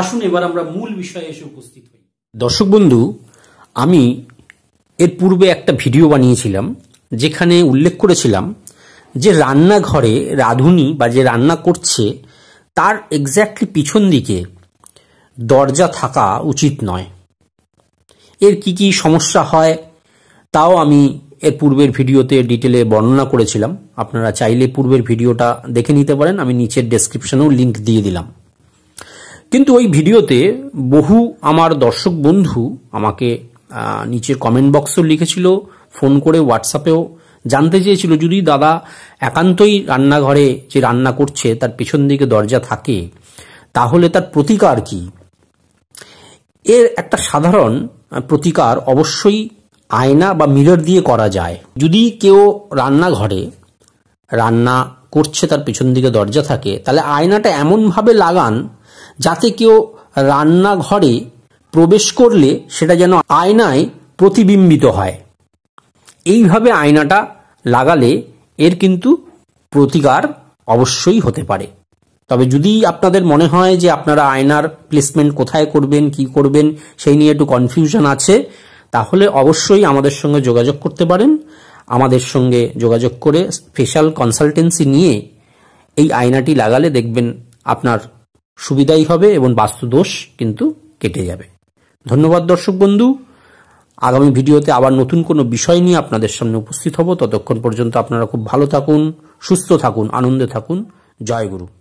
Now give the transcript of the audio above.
আসুন এবার আমরা মূল বিষয়ে এসে উপস্থিত হই দর্শক বন্ধু আমি এর পূর্বে একটা ভিডিও বানিয়েছিলাম যেখানে উল্লেখ করেছিলাম যে রান্নাঘরে রাঁধুনি বা যে রান্না করছে তার এক্স্যাক্টলি পিছন দিকে দরজা থাকা উচিত নয় এর কি কি সমস্যা হয় তাও আমি এর পূর্বের ভিডিওতে ডিটেলে বর্ণনা করেছিলাম আপনারা চাইলে পূর্বের ভিডিওটা দেখে নিতে পারেন আমি নিচের ডেসক্রিপশনেও লিঙ্ক দিয়ে দিলাম কিন্তু ওই ভিডিওতে বহু আমার দর্শক বন্ধু আমাকে নিচের কমেন্ট বক্সেও লিখেছিল ফোন করে হোয়াটসঅ্যাপেও জানতে চেয়েছিল যদি দাদা একান্তই রান্নাঘরে যে রান্না করছে তার পেছন দিকে দরজা থাকে তাহলে তার প্রতিকার কি এর একটা সাধারণ প্রতিকার অবশ্যই আয়না বা মিরর দিয়ে করা যায় যদি কেউ রান্নাঘরে রান্না করছে তার পেছন দিকে দরজা থাকে তাহলে আয়নাটা এমনভাবে লাগান যাতে কেউ রান্নাঘরে প্রবেশ করলে সেটা যেন আয়নায় প্রতিবিম্বিত হয় এইভাবে আয়নাটা লাগালে এর কিন্তু প্রতিকার অবশ্যই হতে পারে তবে যদি আপনাদের মনে হয় যে আপনারা আয়নার প্লেসমেন্ট কোথায় করবেন কি করবেন সেই নিয়ে একটু কনফিউশন আছে তাহলে অবশ্যই আমাদের সঙ্গে যোগাযোগ করতে পারেন আমাদের সঙ্গে যোগাযোগ করে স্পেশাল কনসালটেন্সি নিয়ে এই আয়নাটি লাগালে দেখবেন আপনার সুবিধাই হবে এবং বাস্তুদোষ কিন্তু কেটে যাবে ধন্যবাদ দর্শক বন্ধু আগামী ভিডিওতে আবার নতুন কোনো বিষয় নিয়ে আপনাদের সামনে উপস্থিত হব ততক্ষণ পর্যন্ত আপনারা খুব ভালো থাকুন সুস্থ থাকুন আনন্দে থাকুন জয় গুরু